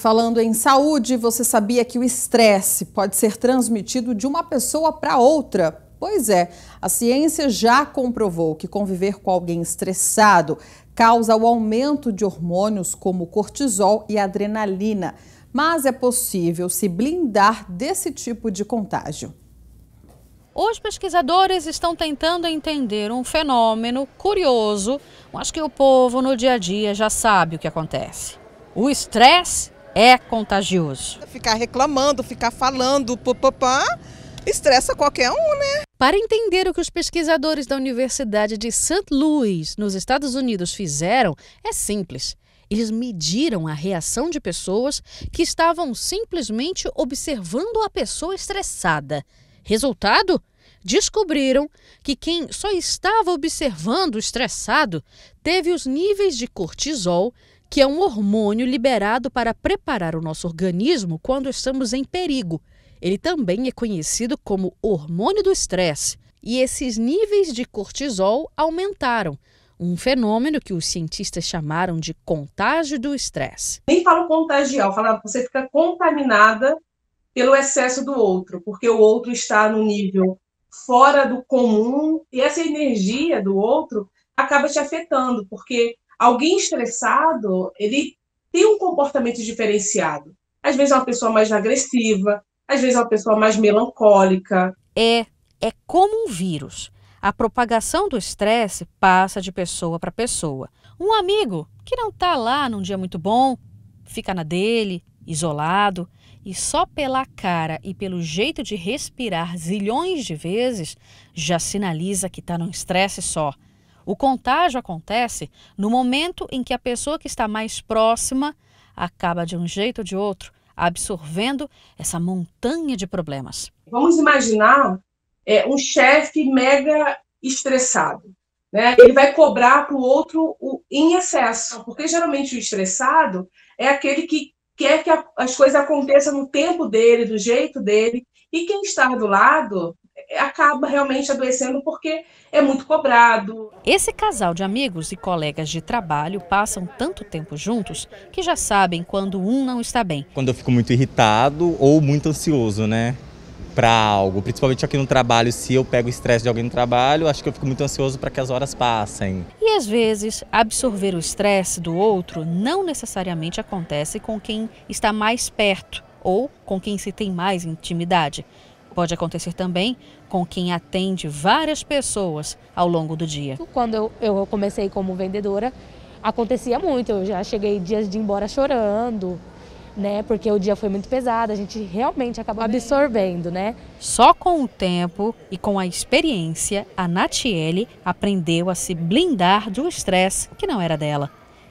Falando em saúde, você sabia que o estresse pode ser transmitido de uma pessoa para outra? Pois é, a ciência já comprovou que conviver com alguém estressado causa o aumento de hormônios como cortisol e adrenalina, mas é possível se blindar desse tipo de contágio. Os pesquisadores estão tentando entender um fenômeno curioso, mas que o povo no dia a dia já sabe o que acontece. O estresse é contagioso. Ficar reclamando, ficar falando, papapá, estressa qualquer um, né? Para entender o que os pesquisadores da Universidade de St. Louis, nos Estados Unidos, fizeram, é simples. Eles mediram a reação de pessoas que estavam simplesmente observando a pessoa estressada. Resultado? Descobriram que quem só estava observando estressado teve os níveis de cortisol que é um hormônio liberado para preparar o nosso organismo quando estamos em perigo. Ele também é conhecido como hormônio do estresse. E esses níveis de cortisol aumentaram, um fenômeno que os cientistas chamaram de contágio do estresse. Nem falo contagiar, falo você fica contaminada pelo excesso do outro, porque o outro está no nível fora do comum e essa energia do outro acaba te afetando, porque Alguém estressado, ele tem um comportamento diferenciado. Às vezes é uma pessoa mais agressiva, às vezes é uma pessoa mais melancólica. É, é como um vírus. A propagação do estresse passa de pessoa para pessoa. Um amigo que não está lá num dia muito bom, fica na dele, isolado, e só pela cara e pelo jeito de respirar zilhões de vezes já sinaliza que está num estresse só. O contágio acontece no momento em que a pessoa que está mais próxima acaba, de um jeito ou de outro, absorvendo essa montanha de problemas. Vamos imaginar é, um chefe mega estressado. Né? Ele vai cobrar para o outro em excesso, porque geralmente o estressado é aquele que quer que a, as coisas aconteçam no tempo dele, do jeito dele, e quem está do lado acaba realmente adoecendo porque é muito cobrado. Esse casal de amigos e colegas de trabalho passam tanto tempo juntos que já sabem quando um não está bem. Quando eu fico muito irritado ou muito ansioso, né? Para algo, principalmente aqui no trabalho, se eu pego o estresse de alguém no trabalho, acho que eu fico muito ansioso para que as horas passem. E às vezes, absorver o estresse do outro não necessariamente acontece com quem está mais perto ou com quem se tem mais intimidade. Pode acontecer também com quem atende várias pessoas ao longo do dia. Quando eu, eu comecei como vendedora, acontecia muito. Eu já cheguei dias de ir embora chorando, né? Porque o dia foi muito pesado, a gente realmente acaba absorvendo, né? Só com o tempo e com a experiência, a Natiele aprendeu a se blindar do estresse que não era dela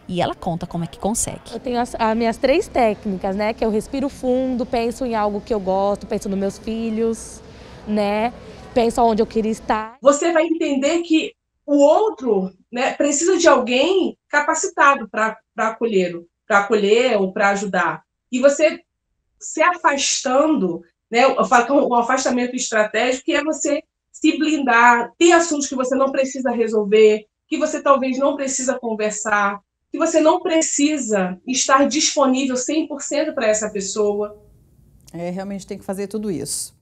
e ela conta como é que consegue. Eu tenho as, as, minhas três técnicas, né? Que eu respiro fundo, penso em algo que eu gosto, penso nos meus filhos, né? Penso onde eu queria estar. Você vai entender que o outro né, precisa de alguém capacitado para acolher, para acolher ou para ajudar. E você se afastando, né? Eu falo o é um afastamento estratégico que é você se blindar, ter assuntos que você não precisa resolver, que você talvez não precisa conversar, que você não precisa estar disponível 100% para essa pessoa. É, realmente tem que fazer tudo isso.